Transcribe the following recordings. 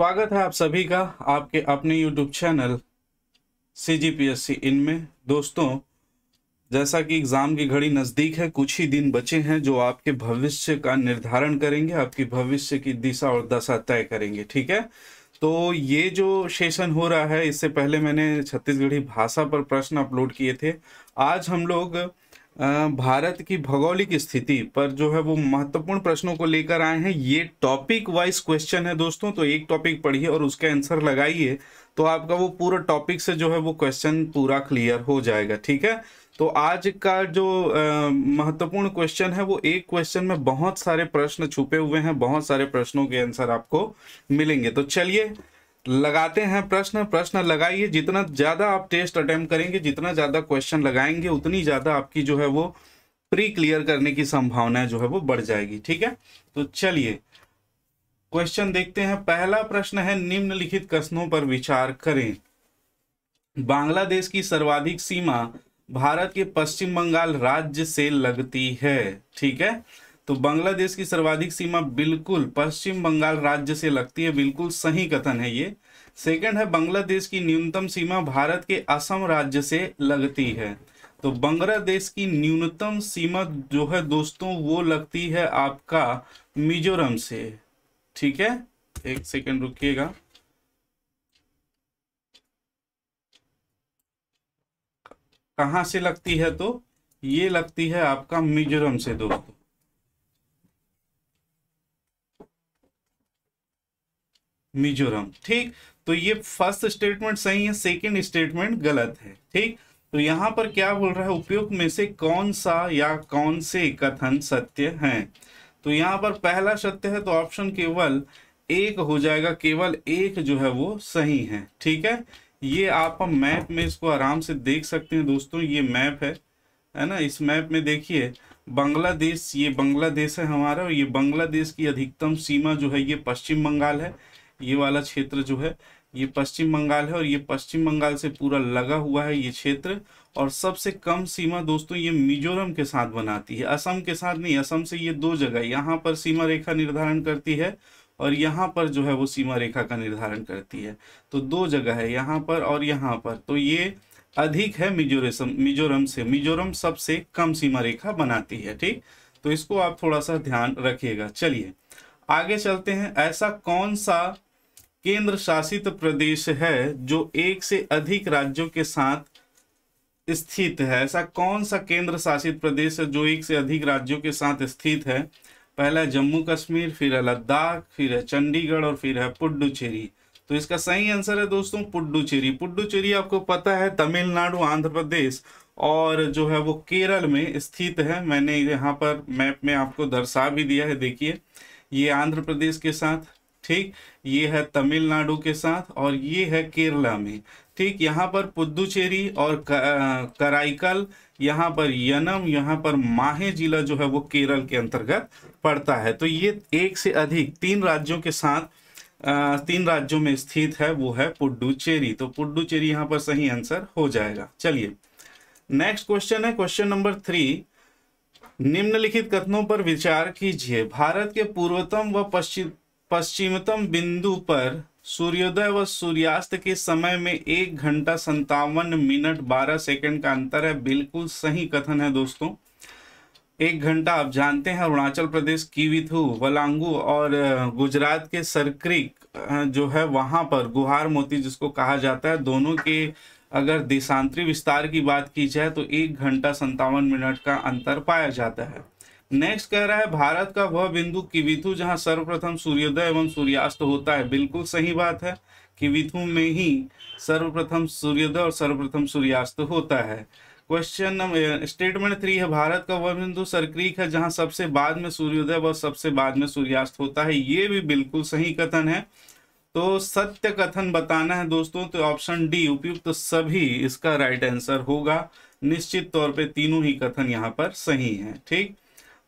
स्वागत है आप सभी का आपके अपने YouTube channel C G P S C इनमें दोस्तों जैसा कि एग्ज़ाम की घड़ी नज़दीक है कुछ ही दिन बचे हैं जो आपके भविष्य का निर्धारण करेंगे आपकी भविष्य की दिशा और दशा तय करेंगे ठीक है तो ये जो सेशन हो रहा है इससे पहले मैंने छत्तीसगढ़ी भाषा पर प्रश्न अपलोड किए थे आज हम लोग भारत की भौगोलिक स्थिति पर जो है वो महत्वपूर्ण प्रश्नों को लेकर आए हैं ये टॉपिक वाइज क्वेश्चन है दोस्तों तो एक टॉपिक पढ़िए और उसके आंसर लगाइए तो आपका वो पूरा टॉपिक से जो है वो क्वेश्चन पूरा क्लियर हो जाएगा ठीक है तो आज का जो महत्वपूर्ण क्वेश्चन है वो एक क्वेश्चन में बहुत सारे प्रश्न छुपे हुए हैं बहुत सारे प्रश्नों के आंसर आपको मिलेंगे तो चलिए लगाते हैं प्रश्न प्रश्न लगाइए जितना ज़्यादा आप टेस्ट अटेम्प्ट करेंगे जितना ज़्यादा क्वेश्चन लगाएंगे उतनी ज़्यादा आपकी जो है वो प्री क्लियर करने की संभावना जो है वो बढ़ जाएगी ठीक है तो चलिए क्वेश्चन देखते हैं पहला प्रश्न है निम्नलिखित कथनों पर विचार करें बांग्लादेश की सर्वाधिक सीमा भारत के पश्चिम बंगाल राज्य से लगती है ठीक है तो बांग्लादेश की सर्वाधिक सीमा बिल्कुल पश्चिम बंगाल राज्य से लगती है बिल्कुल सही कथन है ये सेकंड है बांग्लादेश की न्यूनतम सीमा भारत के असम राज्य से लगती है तो बांग्लादेश की न्यूनतम सीमा जो है दोस्तों वो लगती है आपका मिजोरम से ठीक है एक सेकंड रुकिएगा कहा से लगती है तो ये लगती है आपका मिजोरम से दोस्तों मिजोरम ठीक तो ये फर्स्ट स्टेटमेंट सही है सेकेंड स्टेटमेंट गलत है ठीक तो यहाँ पर क्या बोल रहा है उपयुक्त में से कौन सा या कौन से कथन सत्य है तो यहाँ पर पहला सत्य है तो ऑप्शन केवल एक हो जाएगा केवल एक जो है वो सही है ठीक है ये आप हम मैप में इसको आराम से देख सकते हैं दोस्तों ये मैप है है ना इस मैप में देखिए बांग्लादेश ये बांग्लादेश है हमारा और ये बांग्लादेश की अधिकतम सीमा जो है ये पश्चिम बंगाल है ये वाला क्षेत्र जो है ये पश्चिम बंगाल है और ये पश्चिम बंगाल से पूरा लगा हुआ है ये क्षेत्र और सबसे कम सीमा दोस्तों ये मिजोरम के साथ बनाती है असम के साथ नहीं असम से ये दो जगह यहाँ पर सीमा रेखा निर्धारण करती है और यहाँ पर जो है वो सीमा रेखा का निर्धारण करती है तो दो जगह है यहाँ पर और यहाँ पर तो ये अधिक है मिजोरम मिजोरम से मिजोरम सबसे कम सीमा रेखा बनाती है ठीक तो इसको आप थोड़ा सा ध्यान रखिएगा चलिए आगे चलते हैं ऐसा कौन सा केंद्र शासित प्रदेश है जो एक से अधिक राज्यों के साथ स्थित है ऐसा कौन सा केंद्र शासित प्रदेश है जो एक से अधिक राज्यों के साथ स्थित है पहला है जम्मू कश्मीर फिर है लद्दाख फिर है चंडीगढ़ और फिर है पुडुचेरी तो इसका सही आंसर है दोस्तों पुडुचेरी पुडुचेरी आपको पता है तमिलनाडु आंध्र प्रदेश और जो है वो केरल में स्थित है मैंने यहाँ पर मैप में आपको दर्शा भी दिया है देखिए ये आंध्र प्रदेश के साथ ठीक ये है तमिलनाडु के साथ और ये है केरला में ठीक यहाँ पर पुद्दुचेरी और कराईकल यहाँ पर यनम यहाँ पर माहे जिला जो है वो केरल के अंतर्गत पड़ता है तो ये एक से अधिक तीन राज्यों के साथ तीन राज्यों में स्थित है वो है पुडुचेरी तो पुडुचेरी यहाँ पर सही आंसर हो जाएगा चलिए नेक्स्ट क्वेश्चन है क्वेश्चन नंबर थ्री निम्नलिखित कथनों पर विचार कीजिए भारत के पूर्वतम व पश्चिम पश्चिमतम बिंदु पर सूर्योदय व सूर्यास्त के समय में एक घंटा संतावन मिनट बारह सेकंड का अंतर है बिल्कुल सही कथन है दोस्तों एक घंटा आप जानते हैं अरुणाचल प्रदेश कीविथू वलांगू और गुजरात के सरक्रिक जो है वहाँ पर गुहार मोती जिसको कहा जाता है दोनों के अगर देशांतरी विस्तार की बात की जाए तो एक घंटा संतावन मिनट का अंतर पाया जाता है नेक्स्ट कह रहा है भारत का वह बिंदु किविथु जहां सर्वप्रथम सूर्योदय एवं सूर्यास्त होता है बिल्कुल सही बात है किविथु में ही सर्वप्रथम सूर्योदय और सर्वप्रथम सूर्यास्त होता है क्वेश्चन नंबर स्टेटमेंट थ्री है भारत का वह बिंदु सरक्रीक है जहां सबसे बाद में सूर्योदय व सबसे बाद में सूर्यास्त होता है ये भी बिल्कुल सही कथन है तो सत्य कथन बताना है दोस्तों तो ऑप्शन डी उपयुक्त तो सभी इसका राइट आंसर होगा निश्चित तौर पे तीनों ही कथन यहाँ पर सही है ठीक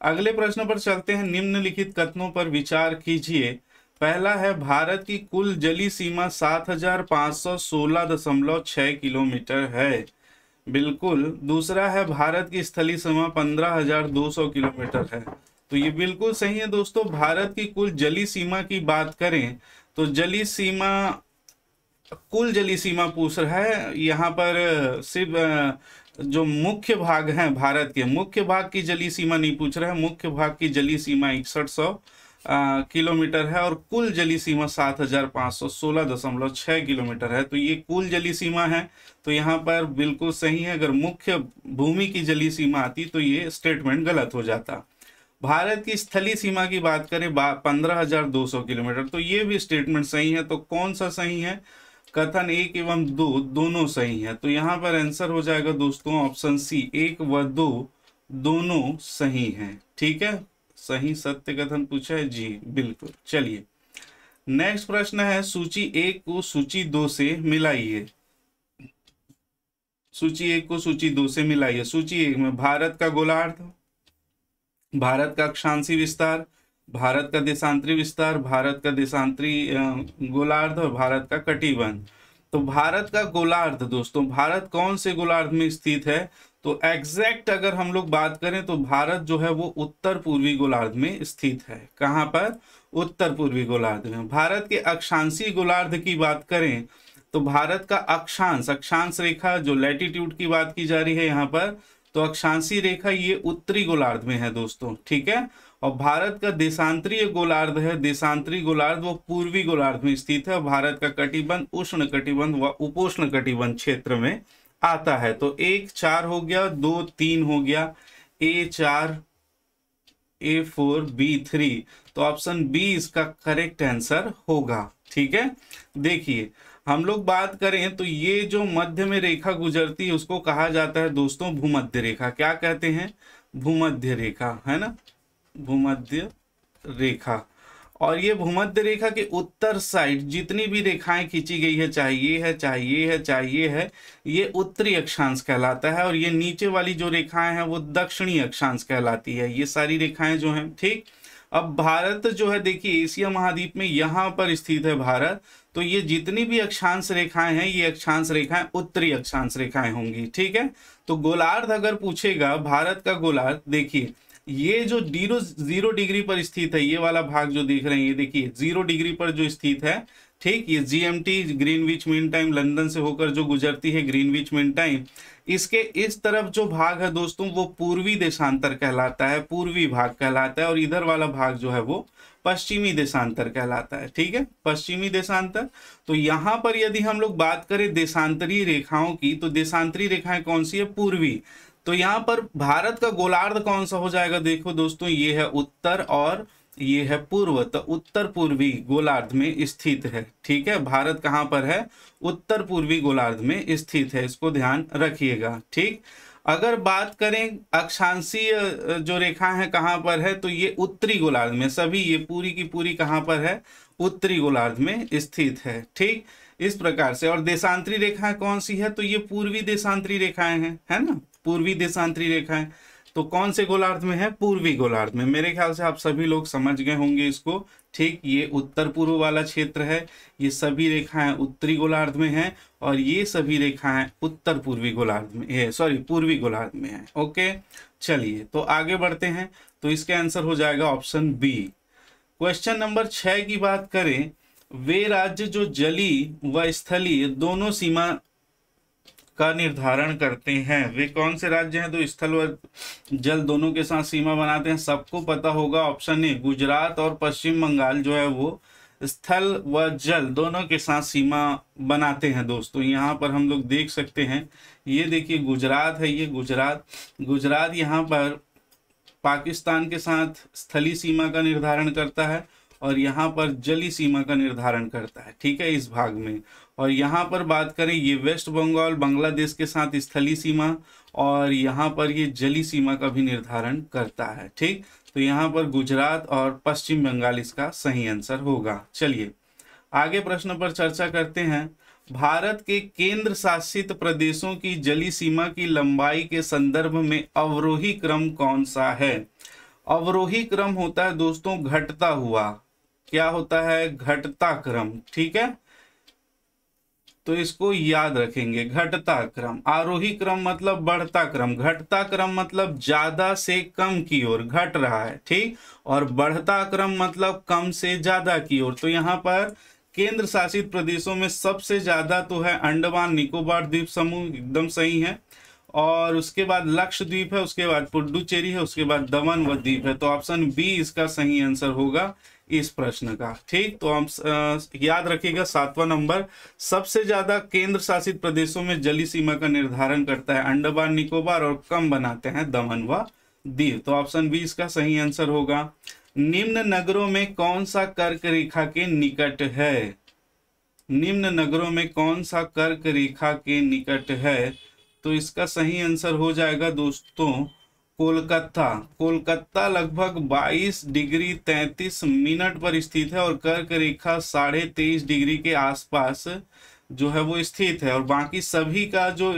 अगले प्रश्न पर चलते हैं निम्नलिखित कथनों पर विचार कीजिए पहला है भारत की कुल जली सीमा सात हजार सौ सोलह दशमलव किलोमीटर है बिल्कुल दूसरा है भारत की स्थली सीमा पंद्रह हजार दो सौ किलोमीटर है तो ये बिल्कुल सही है दोस्तों भारत की कुल जली सीमा की बात करें तो जली सीमा कुल जली सीमा पूछ रहा है यहाँ पर सिर्फ जो मुख्य भाग हैं भारत के मुख्य भाग की जली सीमा नहीं पूछ रहे हैं मुख्य भाग की जली सीमा इकसठ सौ किलोमीटर है और कुल जली सीमा सात हजार पाँच सौ सोलह दशमलव छः किलोमीटर है तो ये कुल जली सीमा है तो यहाँ पर बिल्कुल सही है अगर मुख्य भूमि की जली सीमा आती तो ये स्टेटमेंट गलत हो जाता भारत की स्थली सीमा की बात करें पंद्रह हजार दो सौ किलोमीटर तो ये भी स्टेटमेंट सही है तो कौन सा सही है कथन एक एवं दो दोनों सही है तो यहाँ पर आंसर हो जाएगा दोस्तों ऑप्शन सी एक व दो दोनों सही हैं ठीक है सही सत्य कथन पूछा है जी बिल्कुल चलिए नेक्स्ट प्रश्न है सूची एक को सूची दो से मिलाइए सूची एक को सूची दो से मिलाइए सूची एक में भारत का गोलार्ध भारत का अक्षांशी विस्तार भारत का देशांतरी विस्तार भारत का देशांतरी गोलार्ध और भारत का कटिबंध तो भारत का गोलार्ध दोस्तों भारत कौन से गोलार्ध में स्थित है तो एग्जैक्ट अगर हम लोग बात करें तो भारत जो है वो उत्तर पूर्वी गोलार्ध में स्थित है कहाँ पर उत्तर पूर्वी गोलार्ध में भारत के अक्षांशीय गोलार्ध की बात करें तो भारत का अक्षांश अक्षांश रेखा जो लैटिट्यूड की बात की जा रही है यहाँ पर तो अक्षांशी रेखा ये उत्तरी गोलार्ध में है दोस्तों ठीक है और भारत का देशांतरीय गोलार्ध है देशांतरीय गोलार्ध वो पूर्वी गोलार्ध में स्थित है भारत का कटिबंध उष्ण कटिबंध व उपोष्ण कटिबंध क्षेत्र में आता है तो एक चार हो गया दो तीन हो गया ए चार ए फोर बी थ्री तो ऑप्शन बी इसका करेक्ट आंसर होगा ठीक है देखिए हम लोग बात करें तो ये जो मध्य में रेखा गुजरती है उसको कहा जाता है दोस्तों भूमध्य रेखा क्या कहते हैं भूमध्य रेखा है ना भूमध्य रेखा और ये भूमध्य रेखा के उत्तर साइड जितनी भी रेखाएं खींची गई है चाहिए है चाहिए है चाहिए है ये उत्तरी अक्षांश कहलाता है और ये नीचे वाली जो रेखाएं हैं वो दक्षिणी अक्षांश कहलाती है ये सारी रेखाएं जो हैं ठीक अब भारत जो है देखिए एशिया महाद्वीप में यहाँ पर स्थित है भारत तो ये जितनी भी अक्षांश रेखाएं हैं ये अक्षांश रेखाएं उत्तरी अक्षांश रेखाएं होंगी ठीक है तो गोलार्ध अगर पूछेगा भारत का गोलार्ध देखिए ये जो जीरो जीरो डिग्री पर स्थित है ये वाला भाग जो दिख रहे हैं ये देखिए जीरो डिग्री पर जो स्थित है ठीक ये GMT Greenwich mean time London से होकर जो गुजरती है ग्रीनविच मेन टाइम इसके इस तरफ जो भाग है दोस्तों वो पूर्वी देशांतर कहलाता है पूर्वी भाग कहलाता है और इधर वाला भाग जो है वो पश्चिमी देशांतर कहलाता है ठीक है पश्चिमी देशांतर तो यहाँ पर यदि हम लोग बात करें देशांतरी रेखाओं की तो देशांतरी रेखाएं कौन सी है पूर्वी तो यहाँ पर भारत का गोलार्ध कौन सा हो जाएगा देखो दोस्तों ये है उत्तर और ये है पूर्व तो उत्तर पूर्वी गोलार्ध में स्थित है ठीक है भारत कहाँ पर है उत्तर पूर्वी गोलार्ध में स्थित है इसको ध्यान रखिएगा ठीक अगर बात करें अक्षांशीय जो रेखा है कहाँ पर है तो ये उत्तरी गोलार्ध में सभी ये पूरी की पूरी कहाँ पर है उत्तरी गोलार्ध में स्थित है ठीक इस प्रकार से और देशांतरी रेखाएं कौन सी है तो ये पूर्वी देशांतरी रेखाएं हैं है ना पूर्वी देशांतरी रेखा है तो कौन से गोलार्ध में है पूर्वी गोलार्ध में मेरे ख्याल से आप सभी लोग समझ गए होंगे इसको ठीक ये उत्तर पूर्व वाला क्षेत्र है ये सभी रेखाएं उत्तरी गोलार्ध में हैं और ये सभी रेखाएं उत्तर पूर्वी गोलार्ध में सॉरी पूर्वी गोलार्ध में है ओके चलिए तो आगे बढ़ते हैं तो इसका आंसर हो जाएगा ऑप्शन बी क्वेश्चन नंबर छः की बात करें वे राज्य जो जली व स्थलीय दोनों सीमा का निर्धारण करते हैं वे कौन से राज्य हैं तो स्थल व जल दोनों के साथ सीमा बनाते हैं सबको पता होगा ऑप्शन ए गुजरात और पश्चिम बंगाल जो है वो स्थल व जल दोनों के साथ सीमा बनाते हैं दोस्तों यहाँ पर हम लोग देख सकते हैं ये देखिए गुजरात है ये गुजरात गुजरात यहाँ पर पाकिस्तान के साथ स्थलीय सीमा का निर्धारण करता है और यहाँ पर जली सीमा का निर्धारण करता है ठीक है इस भाग में और यहाँ पर बात करें ये वेस्ट बंगाल बांग्लादेश के साथ स्थली सीमा और यहाँ पर ये जली सीमा का भी निर्धारण करता है ठीक तो यहाँ पर गुजरात और पश्चिम बंगाल इसका सही आंसर होगा चलिए आगे प्रश्न पर चर्चा करते हैं भारत के केंद्र शासित प्रदेशों की जली सीमा की लंबाई के संदर्भ में अवरोही क्रम कौन सा है अवरोही क्रम होता है दोस्तों घटता हुआ क्या होता है घटता क्रम ठीक है तो इसको याद रखेंगे घटता क्रम आरोही क्रम मतलब बढ़ता क्रम घटता क्रम मतलब ज्यादा से कम की ओर घट रहा है ठीक और बढ़ता क्रम मतलब कम से ज्यादा की ओर तो यहाँ पर केंद्र शासित प्रदेशों में सबसे ज्यादा तो है अंडमान निकोबार द्वीप समूह एकदम सही है और उसके बाद लक्षद्वीप है उसके बाद पुडुचेरी है उसके बाद दमन व द्वीप है तो ऑप्शन बी इसका सही आंसर होगा इस प्रश्न का ठीक तो हम याद रखिएगा सातवां नंबर सबसे ज्यादा केंद्र शासित प्रदेशों में जली सीमा का निर्धारण करता है अंडमान निकोबार और कम बनाते हैं दमन व दीव तो ऑप्शन बी इसका सही आंसर होगा निम्न नगरों में कौन सा कर्क रेखा के निकट है निम्न नगरों में कौन सा कर्क रेखा के निकट है तो इसका सही आंसर हो जाएगा दोस्तों कोलकाता कोलकाता लगभग 22 डिग्री 33 मिनट पर स्थित है और कर्क रेखा साढ़े तेईस डिग्री के आसपास जो है वो स्थित है और बाकी सभी का जो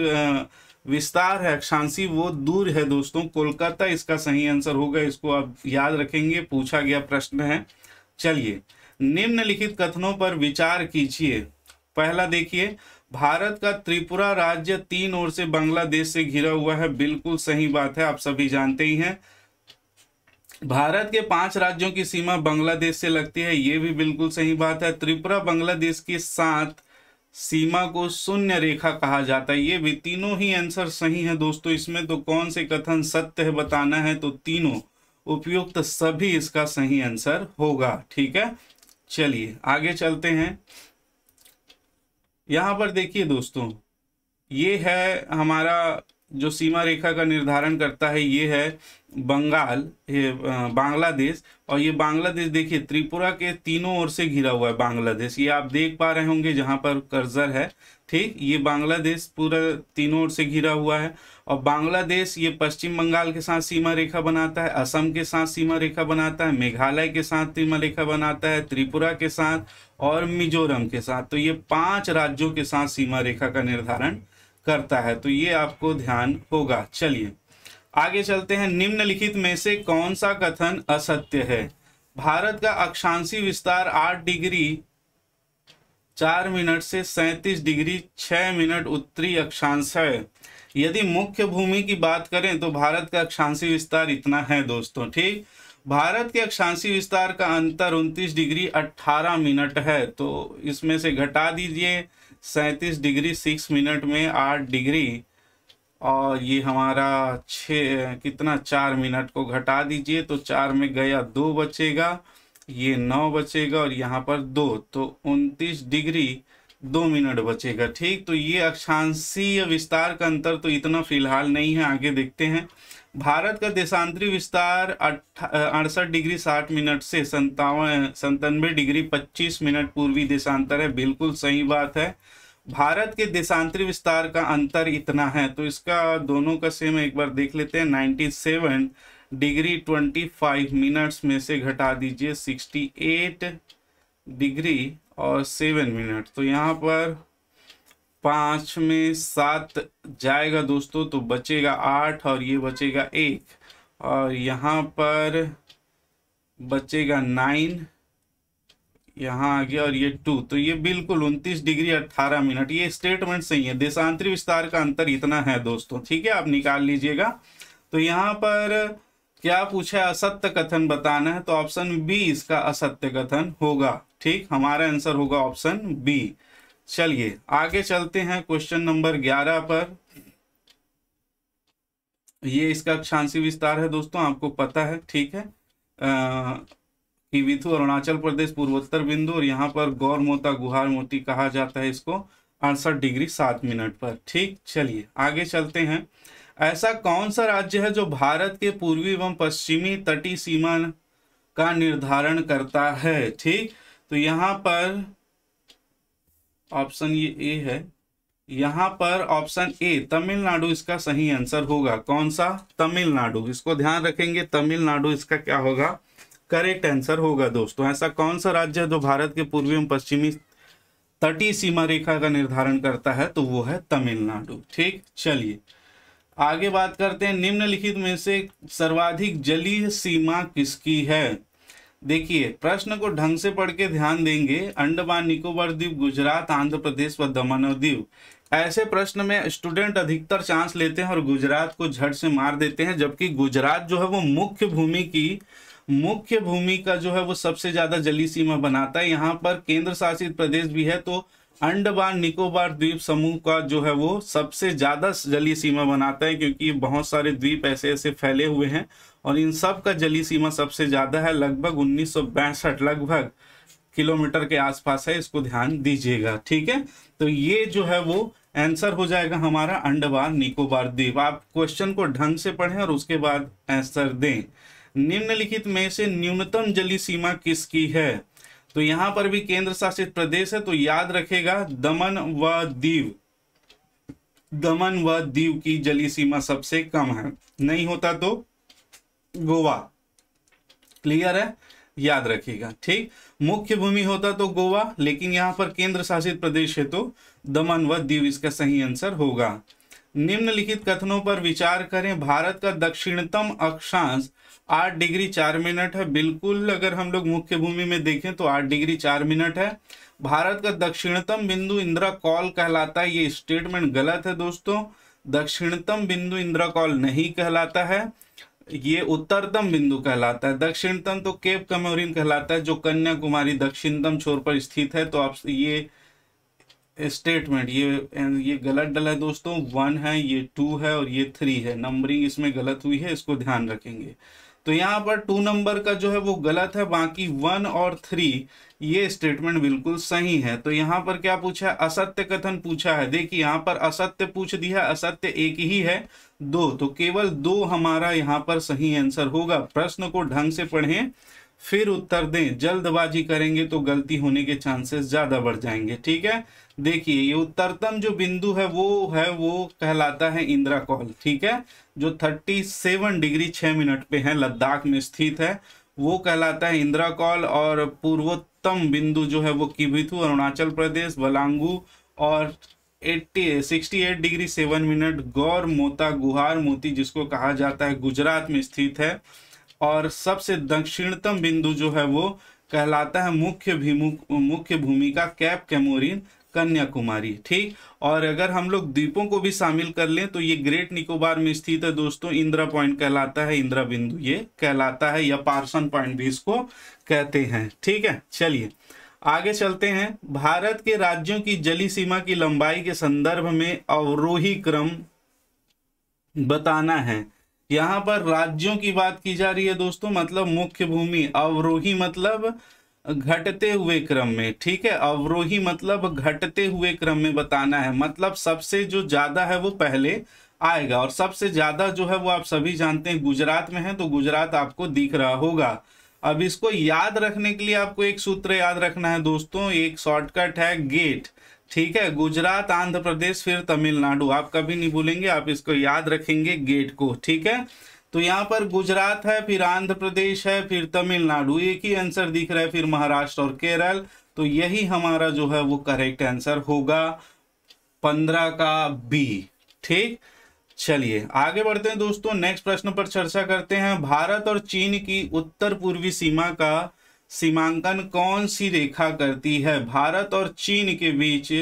विस्तार है अक्षांशी वो दूर है दोस्तों कोलकाता इसका सही आंसर होगा इसको आप याद रखेंगे पूछा गया प्रश्न है चलिए निम्नलिखित कथनों पर विचार कीजिए पहला देखिए भारत का त्रिपुरा राज्य तीन ओर से बांग्लादेश से घिरा हुआ है बिल्कुल सही बात है आप सभी जानते ही हैं भारत के पांच राज्यों की सीमा बांग्लादेश से लगती है ये भी बिल्कुल सही बात है त्रिपुरा बांग्लादेश के साथ सीमा को शून्य रेखा कहा जाता है ये भी तीनों ही आंसर सही है दोस्तों इसमें तो कौन से कथन सत्य है बताना है तो तीनों उपयुक्त सभी इसका सही आंसर होगा ठीक है चलिए आगे चलते हैं यहाँ पर देखिए दोस्तों ये है हमारा जो सीमा रेखा का निर्धारण करता है ये है बंगाल ये बांग्लादेश और ये बांग्लादेश देखिए त्रिपुरा के तीनों ओर से घिरा हुआ है बांग्लादेश ये आप देख पा रहे होंगे जहाँ पर कर्जर है ठीक ये बांग्लादेश पूरा तीनों ओर से घिरा हुआ है और बांग्लादेश ये पश्चिम बंगाल के साथ सीमा रेखा बनाता है असम के साथ सीमा रेखा बनाता है मेघालय के साथ सीमा रेखा बनाता है त्रिपुरा के साथ और मिजोरम के साथ तो ये पांच राज्यों के साथ सीमा रेखा का निर्धारण करता है तो ये आपको ध्यान होगा चलिए आगे चलते हैं निम्नलिखित में से कौन सा कथन असत्य है भारत का अक्षांशी विस्तार आठ डिग्री चार मिनट से सैतीस डिग्री छह मिनट उत्तरी अक्षांश है यदि मुख्य भूमि की बात करें तो भारत का अक्षांशी विस्तार इतना है दोस्तों ठीक भारत के अक्षांशी विस्तार का अंतर उनतीस डिग्री अट्ठारह मिनट है तो इसमें से घटा दीजिए सैंतीस डिग्री सिक्स मिनट में आठ डिग्री और ये हमारा छ कितना चार मिनट को घटा दीजिए तो चार में गया दो बचेगा ये नौ बचेगा और यहाँ पर दो तो उनतीस डिग्री दो मिनट बचेगा ठीक तो ये अक्षांशीय विस्तार का अंतर तो इतना फिलहाल नहीं है आगे देखते हैं भारत का देशांतरी विस्तार अड़सठ डिग्री साठ मिनट से संतावन संतानवे डिग्री पच्चीस मिनट पूर्वी देशांतर है बिल्कुल सही बात है भारत के देशांतरी विस्तार का अंतर इतना है तो इसका दोनों का सेम एक बार देख लेते हैं ninety seven degree twenty five minutes में से घटा दीजिए सिक्सटी एट डिग्री और सेवन मिनट तो यहाँ पर पांच में सात जाएगा दोस्तों तो बचेगा आठ और ये बचेगा एक और यहाँ पर बचेगा नाइन यहाँ आ गया और ये टू तो ये बिल्कुल उनतीस डिग्री अट्ठारह मिनट ये स्टेटमेंट सही है देशांतरी विस्तार का अंतर इतना है दोस्तों ठीक है आप निकाल लीजिएगा तो यहाँ पर क्या पूछा असत्य कथन बताना है तो ऑप्शन बी इसका असत्य कथन होगा ठीक हमारा आंसर होगा ऑप्शन बी चलिए आगे चलते हैं क्वेश्चन नंबर ग्यारह पर ये इसका अक्षांशी विस्तार है दोस्तों आपको पता है ठीक है कि विथु अरुणाचल प्रदेश पूर्वोत्तर बिंदु और यहाँ पर गौर मोता गुहार मोती कहा जाता है इसको अड़सठ डिग्री सात मिनट पर ठीक चलिए आगे चलते हैं ऐसा कौन सा राज्य है जो भारत के पूर्वी एवं पश्चिमी तटीय सीमा का निर्धारण करता है ठीक तो यहाँ पर ऑप्शन ये ए है यहां पर ऑप्शन ए तमिलनाडु इसका सही आंसर होगा कौन सा तमिलनाडु इसको ध्यान रखेंगे तमिलनाडु इसका क्या होगा करेक्ट आंसर होगा दोस्तों ऐसा कौन सा राज्य है जो भारत के पूर्वी एवं पश्चिमी तटीय सीमा रेखा का निर्धारण करता है तो वो है तमिलनाडु ठीक चलिए आगे बात करते हैं निम्नलिखित में से सर्वाधिक जलीय सीमा किसकी है देखिए प्रश्न को ढंग से पढ़ के ध्यान देंगे अंडमान निकोबार द्वीप गुजरात आंध्र प्रदेश व दमन और ऐसे प्रश्न में स्टूडेंट अधिकतर चांस लेते हैं और गुजरात को झट से मार देते हैं जबकि गुजरात जो है वो मुख्य भूमि की मुख्य भूमि का जो है वो सबसे ज्यादा जली सीमा बनाता है यहाँ पर केंद्र शासित प्रदेश भी है तो अंडमान निकोबार द्वीप समूह का जो है वो सबसे ज्यादा जलीय सीमा बनाता है क्योंकि बहुत सारे द्वीप ऐसे ऐसे फैले हुए हैं और इन सब का जलीय सीमा सबसे ज्यादा है लगभग उन्नीस लगभग किलोमीटर के आसपास है इसको ध्यान दीजिएगा ठीक है तो ये जो है वो आंसर हो जाएगा हमारा अंडमान निकोबार द्वीप आप क्वेश्चन को ढंग से पढ़ें और उसके बाद आंसर दें निम्नलिखित में से न्यूनतम जली सीमा किसकी है तो यहां पर भी केंद्र शासित प्रदेश है तो याद रखेगा दमन व दीव दमन व दीव की जली सीमा सबसे कम है नहीं होता तो गोवा क्लियर है याद रखिएगा ठीक मुख्य भूमि होता तो गोवा लेकिन यहां पर केंद्र शासित प्रदेश है तो दमन व दीव इसका सही आंसर होगा निम्नलिखित कथनों पर विचार करें भारत का दक्षिणतम अक्षांश आठ डिग्री चार मिनट है बिल्कुल अगर हम लोग मुख्य भूमि में देखें तो आठ डिग्री चार मिनट है भारत का दक्षिणतम बिंदु इंदिरा कॉल कहलाता है ये स्टेटमेंट गलत है दोस्तों दक्षिणतम बिंदु इंदिरा कॉल नहीं कहलाता है ये उत्तरतम बिंदु कहलाता है दक्षिणतम तो केप कमोरिन कहलाता है जो कन्याकुमारी दक्षिणतम छोर पर स्थित है तो आप ये स्टेटमेंट ये ये गलत डला है दोस्तों वन है ये टू है और ये थ्री है नंबरिंग इसमें गलत हुई है इसको ध्यान रखेंगे तो यहाँ पर टू नंबर का जो है वो गलत है बाकी वन और थ्री ये स्टेटमेंट बिल्कुल सही है तो यहाँ पर क्या पूछा है असत्य कथन पूछा है देखिए यहाँ पर असत्य पूछ दिया असत्य एक ही है दो तो केवल दो हमारा यहाँ पर सही आंसर होगा प्रश्न को ढंग से पढ़ें फिर उत्तर दें जल्दबाजी करेंगे तो गलती होने के चांसेस ज़्यादा बढ़ जाएंगे ठीक है देखिए ये उत्तरतम जो बिंदु है वो है वो कहलाता है इंदिरा कॉल ठीक है जो 37 डिग्री 6 मिनट पे है लद्दाख में स्थित है वो कहलाता है इंदिरा कॉल और पूर्वोत्तम बिंदु जो है वो किबिथु अरुणाचल प्रदेश बलांगू और eighty sixty eight degree seven minute गौर मोता गुहार मोती जिसको कहा जाता है गुजरात में स्थित है और सबसे दक्षिणतम बिंदु जो है वो कहलाता है मुख्य मुख्य भूमिका कैप कैमोरिन कन्याकुमारी ठीक और अगर हम लोग द्वीपों को भी शामिल कर लें तो ये ग्रेट निकोबार में स्थित है दोस्तों इंदिरा पॉइंट कहलाता है इंदिरा बिंदु ये कहलाता है या पार्सन पॉइंट भी इसको कहते हैं ठीक है चलिए आगे चलते हैं भारत के राज्यों की जली सीमा की लंबाई के संदर्भ में अवरोही क्रम बताना है यहाँ पर राज्यों की बात की जा रही है दोस्तों मतलब मुख्य भूमि अवरोही मतलब घटते हुए क्रम में ठीक है अवरोही मतलब घटते हुए क्रम में बताना है मतलब सबसे जो ज्यादा है वो पहले आएगा और सबसे ज्यादा जो है वो आप सभी जानते हैं गुजरात में है तो गुजरात आपको दिख रहा होगा अब इसको याद रखने के लिए आपको एक सूत्र याद रखना है दोस्तों एक शॉर्टकट है गेट ठीक है गुजरात आंध्र प्रदेश फिर तमिलनाडु आप कभी नहीं भूलेंगे आप इसको याद रखेंगे गेट को ठीक है तो यहाँ पर गुजरात है फिर आंध्र प्रदेश है फिर तमिलनाडु एक ही आंसर दिख रहा है फिर महाराष्ट्र और केरल तो यही हमारा जो है वो करेक्ट आंसर होगा पंद्रह का बी ठीक चलिए आगे बढ़ते हैं दोस्तों नेक्स्ट प्रश्न पर चर्चा करते हैं भारत और चीन की उत्तर पूर्वी सीमा का सीमांकन कौन सी रेखा करती है भारत और चीन के बीच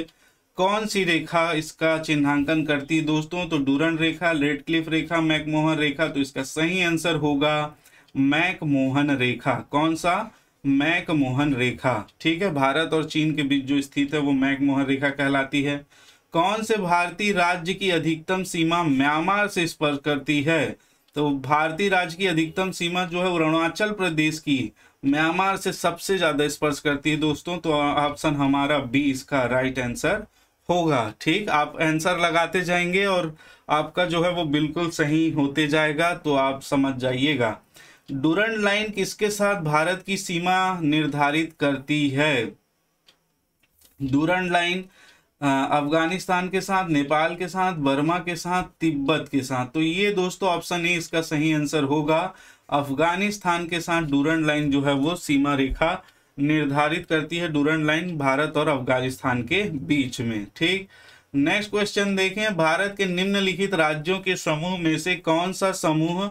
कौन सी रेखा इसका चिन्हांकन करती है दोस्तों तो डूरन रेखा क्लिफ रेखा मैकमोहन रेखा तो इसका सही आंसर होगा मैकमोहन रेखा कौन सा मैकमोहन रेखा ठीक है भारत और चीन के बीच जो स्थित है वो मैकमोहन रेखा कहलाती है कौन से भारतीय राज्य की अधिकतम सीमा म्यांमार से स्पर्श करती है तो भारतीय राज्य की अधिकतम सीमा जो है अरुणाचल प्रदेश की म्यांमार से सबसे ज्यादा स्पर्श करती है दोस्तों तो ऑप्शन हमारा बी इसका राइट आंसर होगा ठीक आप आंसर लगाते जाएंगे और आपका जो है वो बिल्कुल सही होते जाएगा तो आप समझ जाइएगा डुरंड लाइन किसके साथ भारत की सीमा निर्धारित करती है डुरंड लाइन अफगानिस्तान के साथ नेपाल के साथ बर्मा के साथ तिब्बत के साथ तो ये दोस्तों ऑप्शन ए इसका सही आंसर होगा अफगानिस्तान के साथ डूरन लाइन जो है वो सीमा रेखा निर्धारित करती है डूरन लाइन भारत और अफगानिस्तान के बीच में ठीक नेक्स्ट क्वेश्चन देखें भारत के निम्नलिखित राज्यों के समूह में से कौन सा समूह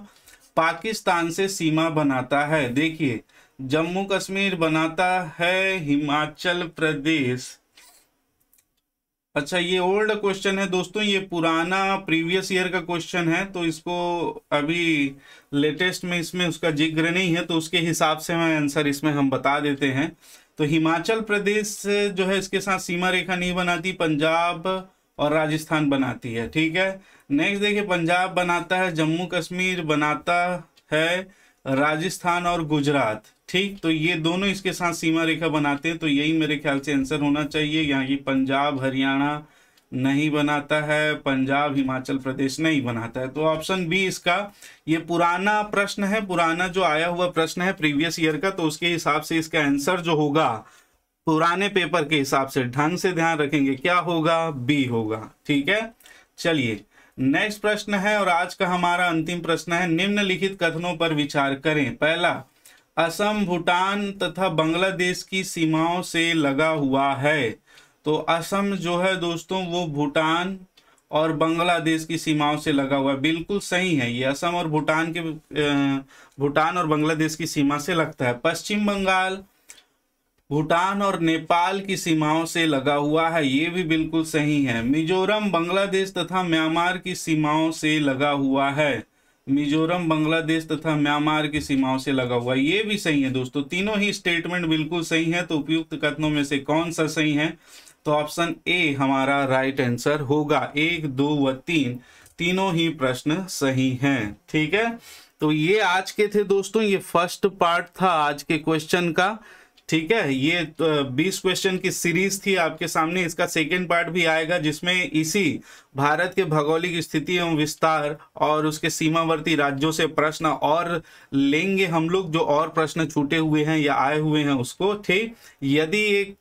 पाकिस्तान से सीमा बनाता है देखिए जम्मू कश्मीर बनाता है हिमाचल प्रदेश अच्छा ये ओल्ड क्वेश्चन है दोस्तों ये पुराना प्रीवियस ईयर का क्वेश्चन है तो इसको अभी लेटेस्ट में इसमें उसका जिक्र नहीं है तो उसके हिसाब से हमें आंसर इसमें हम बता देते हैं तो हिमाचल प्रदेश जो है इसके साथ सीमा रेखा नहीं बनाती पंजाब और राजस्थान बनाती है ठीक है नेक्स्ट देखिए पंजाब बनाता है जम्मू कश्मीर बनाता है राजस्थान और गुजरात ठीक तो ये दोनों इसके साथ सीमा रेखा बनाते हैं तो यही मेरे ख्याल से आंसर होना चाहिए यहाँ की पंजाब हरियाणा नहीं बनाता है पंजाब हिमाचल प्रदेश नहीं बनाता है तो ऑप्शन बी इसका ये पुराना प्रश्न है पुराना जो आया हुआ प्रश्न है प्रीवियस ईयर का तो उसके हिसाब से इसका आंसर जो होगा पुराने पेपर के हिसाब से ढंग से ध्यान रखेंगे क्या होगा बी होगा ठीक है चलिए नेक्स्ट प्रश्न है और आज का हमारा अंतिम प्रश्न है निम्नलिखित कथनों पर विचार करें पहला असम भूटान तथा बांग्लादेश की सीमाओं से लगा हुआ है तो असम जो है दोस्तों वो भूटान और बांग्लादेश की सीमाओं से लगा हुआ है बिल्कुल सही है ये असम और भूटान के भूटान और बांग्लादेश की सीमा से लगता है पश्चिम बंगाल भूटान और नेपाल की सीमाओं से लगा हुआ है ये भी बिल्कुल सही है मिजोरम बांग्लादेश तथा म्यांमार की सीमाओं से लगा हुआ है मिजोरम बांग्लादेश तथा म्यांमार की सीमाओं से लगा हुआ ये भी सही है दोस्तों तीनों ही स्टेटमेंट बिल्कुल सही है तो उपयुक्त कथनों में से कौन सा सही है तो ऑप्शन ए हमारा राइट आंसर होगा एक दो व तीन तीनों ही प्रश्न सही हैं ठीक है तो ये आज के थे दोस्तों ये फर्स्ट पार्ट था आज के क्वेश्चन का ठीक है ये बीस क्वेश्चन की सीरीज थी आपके सामने इसका सेकेंड पार्ट भी आएगा जिसमें इसी भारत के भौगोलिक स्थिति एवं विस्तार और उसके सीमावर्ती राज्यों से प्रश्न और लेंगे हम लोग जो और प्रश्न छूटे हुए हैं या आए हुए हैं उसको ठीक यदि एक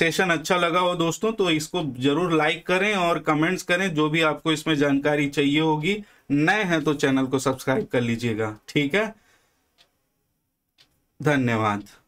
सेशन अच्छा लगा हो दोस्तों तो इसको जरूर लाइक करें और कमेंट्स करें जो भी आपको इसमें जानकारी चाहिए होगी नए हैं तो चैनल को सब्सक्राइब कर लीजिएगा ठीक है धन्यवाद